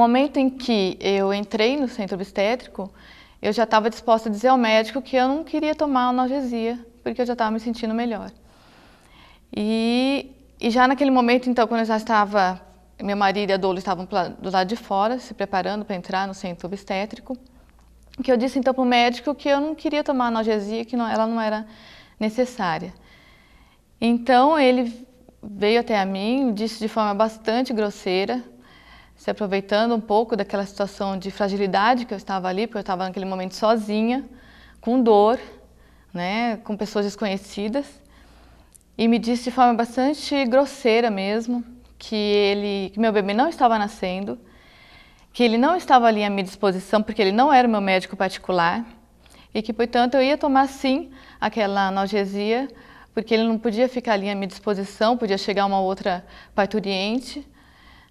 momento em que eu entrei no centro obstétrico, eu já estava disposta a dizer ao médico que eu não queria tomar analgesia, porque eu já estava me sentindo melhor. E, e já naquele momento, então, quando eu já estava, meu marido e a Dolo estavam do lado de fora, se preparando para entrar no centro obstétrico, que eu disse então para o médico que eu não queria tomar analgesia, que não, ela não era necessária. Então ele veio até a mim, disse de forma bastante grosseira, se aproveitando um pouco daquela situação de fragilidade que eu estava ali, porque eu estava naquele momento sozinha, com dor, né, com pessoas desconhecidas. E me disse de forma bastante grosseira mesmo que ele, que meu bebê não estava nascendo, que ele não estava ali à minha disposição porque ele não era meu médico particular e que, portanto, eu ia tomar sim aquela analgesia porque ele não podia ficar ali à minha disposição, podia chegar uma outra parturiente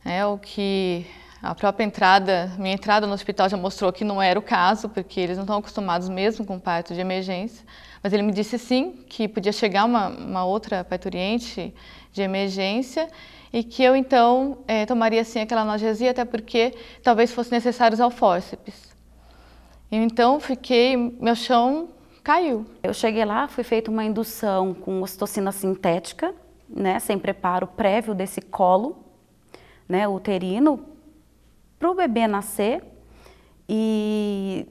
é o que a própria entrada, minha entrada no hospital já mostrou que não era o caso, porque eles não estão acostumados mesmo com parto de emergência. Mas ele me disse sim, que podia chegar uma, uma outra parturiente de emergência e que eu então é, tomaria sim aquela analgesia, até porque talvez fossem necessários ao fórceps. Então fiquei, meu chão caiu. Eu cheguei lá, foi feita uma indução com ocitocina sintética, né, sem preparo prévio desse colo né, uterino para o bebê nascer e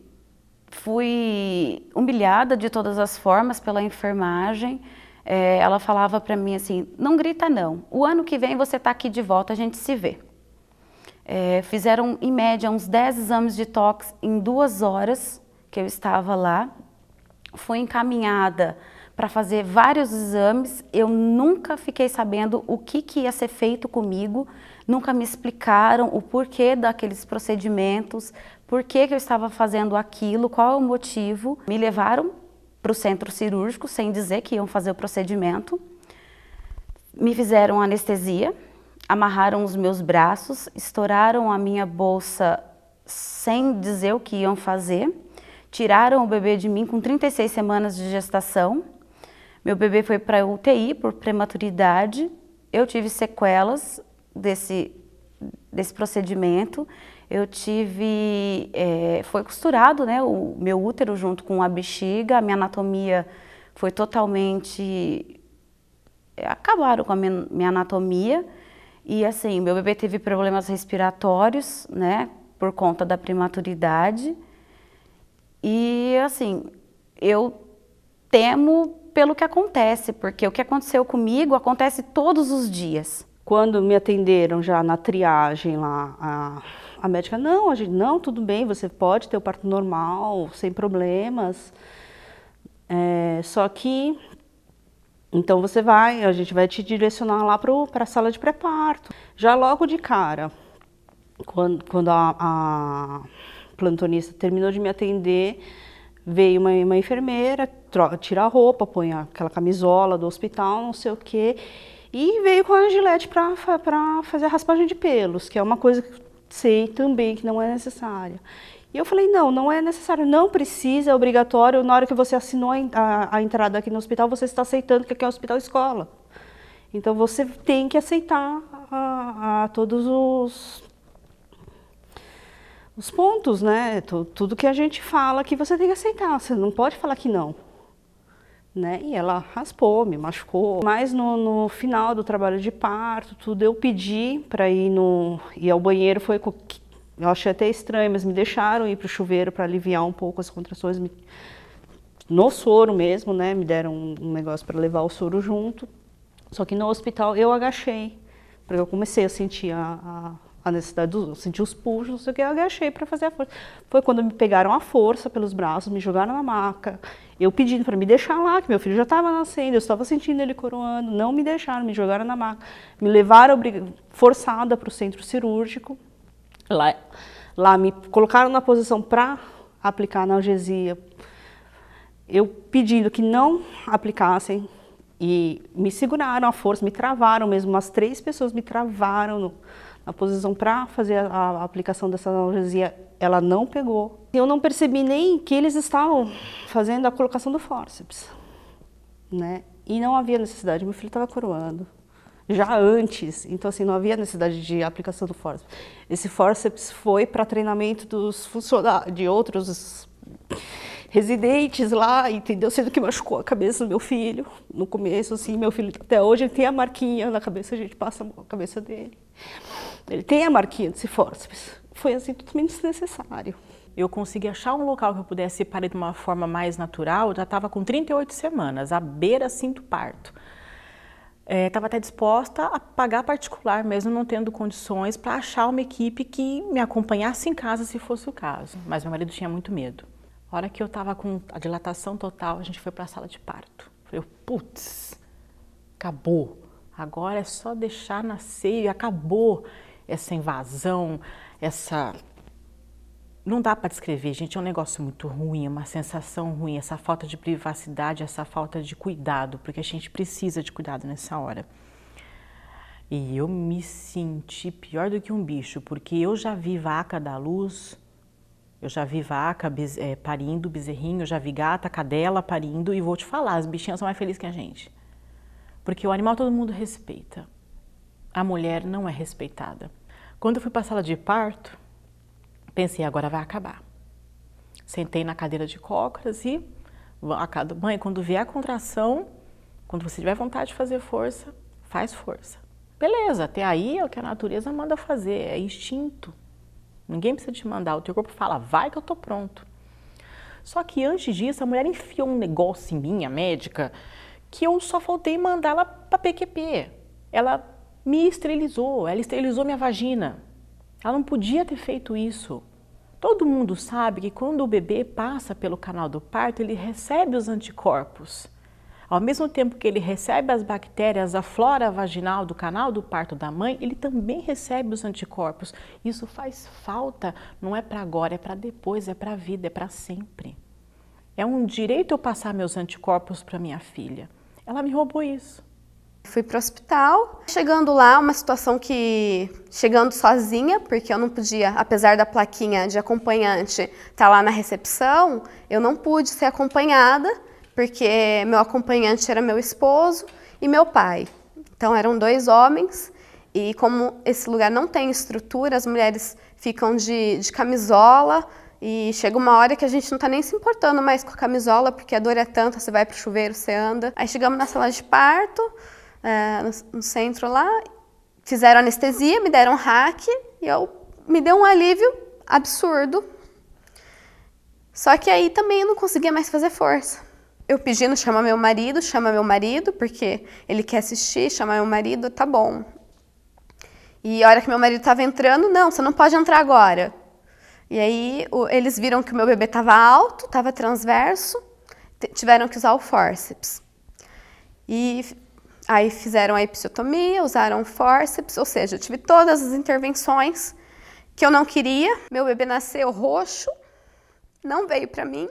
fui humilhada de todas as formas pela enfermagem. É, ela falava para mim assim, não grita não, o ano que vem você está aqui de volta, a gente se vê. É, fizeram, em média, uns 10 exames de tox em duas horas que eu estava lá. Fui encaminhada para fazer vários exames, eu nunca fiquei sabendo o que, que ia ser feito comigo, nunca me explicaram o porquê daqueles procedimentos, por que, que eu estava fazendo aquilo, qual é o motivo. Me levaram para o centro cirúrgico sem dizer que iam fazer o procedimento. Me fizeram anestesia, amarraram os meus braços, estouraram a minha bolsa sem dizer o que iam fazer, tiraram o bebê de mim com 36 semanas de gestação. Meu bebê foi para UTI por prematuridade. Eu tive sequelas, desse, desse procedimento, eu tive, é, foi costurado né, o meu útero junto com a bexiga, a minha anatomia foi totalmente, eh, acabaram com a minha, minha anatomia e assim, meu bebê teve problemas respiratórios, né, por conta da prematuridade e assim, eu temo pelo que acontece, porque o que aconteceu comigo acontece todos os dias. Quando me atenderam já na triagem lá, a, a médica, não, a gente, não, tudo bem, você pode ter o parto normal, sem problemas. É, só que, então você vai, a gente vai te direcionar lá para a sala de pré-parto. Já logo de cara, quando, quando a, a plantonista terminou de me atender, veio uma, uma enfermeira, troca, tira a roupa, põe aquela camisola do hospital, não sei o quê. E veio com a gilete para fazer a raspagem de pelos, que é uma coisa que sei também que não é necessária. E eu falei, não, não é necessário, não precisa, é obrigatório. Na hora que você assinou a, a entrada aqui no hospital, você está aceitando que aqui é um hospital escola. Então você tem que aceitar a, a todos os, os pontos, né? tudo que a gente fala que você tem que aceitar. Você não pode falar que não né? E ela raspou, me machucou. Mas no, no final do trabalho de parto, tudo, eu pedi para ir no ir ao banheiro, foi com eu achei até estranho, mas me deixaram ir para o chuveiro para aliviar um pouco as contrações. Me... No soro mesmo, né? Me deram um negócio para levar o soro junto. Só que no hospital eu agachei, porque eu comecei a sentir a, a a necessidade do sentir os puxos, não sei o que, eu agachei para fazer a força. Foi quando me pegaram a força pelos braços, me jogaram na maca, eu pedindo para me deixar lá, que meu filho já estava nascendo, eu estava sentindo ele coroando, não me deixaram, me jogaram na maca, me levaram forçada para o centro cirúrgico, lá, lá me colocaram na posição para aplicar analgesia, eu pedindo que não aplicassem e me seguraram à força, me travaram mesmo, umas três pessoas me travaram no, a posição para fazer a, aplicação dessa analgesia, ela não pegou. Eu não percebi nem que eles estavam fazendo a colocação do fórceps, né? E não havia necessidade, meu filho estava coroando já antes, então assim, não havia necessidade de aplicação do fórceps. Esse fórceps foi para treinamento dos funcionários, de outros residentes lá, entendeu? Sendo que machucou a cabeça do meu filho no começo, assim, meu filho até hoje tem a marquinha na cabeça, a gente passa a cabeça dele. Ele tem a marquinha de cifórceps. Foi assim totalmente desnecessário. Eu consegui achar um local que eu pudesse parir de uma forma mais natural, eu já estava com 38 semanas, à beira cinto parto. Estava é, até disposta a pagar particular, mesmo não tendo condições, para achar uma equipe que me acompanhasse em casa se fosse o caso. Mas meu marido tinha muito medo. A hora que eu estava com a dilatação total, a gente foi para a sala de parto. Falei, putz, acabou. Agora é só deixar nascer e acabou essa invasão, essa. Não dá para descrever, gente, é um negócio muito ruim, é uma sensação ruim, essa falta de privacidade, essa falta de cuidado, porque a gente precisa de cuidado nessa hora. E eu me senti pior do que um bicho, porque eu já vi vaca da luz, eu já vi vaca é, parindo, bezerrinho, eu já vi gata, cadela parindo, e vou te falar, as bichinhas são mais felizes que a gente. Porque o animal todo mundo respeita. A mulher não é respeitada. Quando eu fui para a sala de parto, pensei, agora vai acabar. Sentei na cadeira de cócoras e a mãe, quando vier a contração, quando você tiver vontade de fazer força, faz força. Beleza, até aí é o que a natureza manda fazer, é instinto. Ninguém precisa te mandar, o teu corpo fala, vai que eu tô pronto. Só que antes disso, a mulher enfiou um negócio em mim, a médica, que eu só faltei mandar ela para PQP. Ela me esterilizou, ela esterilizou minha vagina. Ela não podia ter feito isso. Todo mundo sabe que quando o bebê passa pelo canal do parto, ele recebe os anticorpos. Ao mesmo tempo que ele recebe as bactérias a flora vaginal do canal do parto da mãe, ele também recebe os anticorpos. Isso faz falta, não é para agora, é para depois, é para a vida, é para sempre. É um direito eu passar meus anticorpos para minha filha. Ela me roubou isso. Fui pro hospital. Chegando lá, uma situação que chegando sozinha, porque eu não podia, apesar da plaquinha de acompanhante estar tá lá na recepção, eu não pude ser acompanhada, porque meu acompanhante era meu esposo e meu pai. Então eram dois homens. E como esse lugar não tem estrutura, as mulheres ficam de, de camisola, e chega uma hora que a gente não tá nem se importando mais com a camisola, porque a dor é tanta, você vai pro chuveiro, você anda. Aí chegamos na sala de parto, é, no, centro lá, fizeram anestesia, me deram hack e eu, me deu um alívio absurdo. Só que aí também eu não conseguia mais fazer força. Eu pedindo, chama meu marido, chama meu marido, porque ele quer assistir, chama meu marido, tá bom. E a hora que meu marido estava entrando, não, você não pode entrar agora. E aí o, eles viram que o meu bebê estava alto, estava transverso, tiveram que usar o forceps. E Aí fizeram a episiotomia, usaram fórceps, ou seja, eu tive todas as intervenções que eu não queria. Meu bebê nasceu roxo, não veio para mim.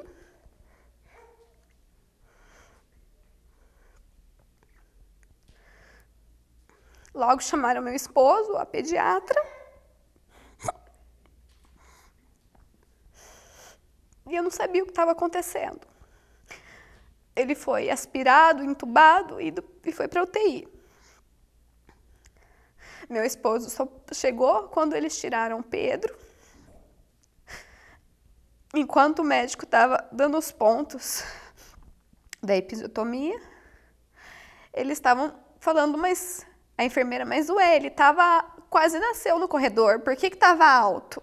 Logo chamaram meu esposo, a pediatra. E eu não sabia o que estava acontecendo ele foi aspirado, entubado e, do, e foi para UTI. Meu esposo só chegou quando eles tiraram Pedro. Enquanto o médico estava dando os pontos da episiotomia, eles estavam falando, mas a enfermeira, mas o ele estava quase nasceu no corredor, por que estava alto?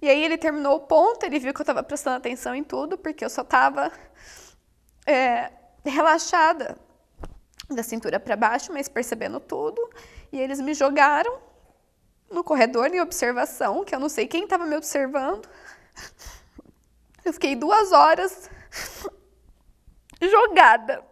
E aí ele terminou o ponto, ele viu que eu estava prestando atenção em tudo, porque eu só estava é, relaxada da cintura para baixo, mas percebendo tudo. E eles me jogaram no corredor em observação, que eu não sei quem estava me observando. Eu fiquei duas horas jogada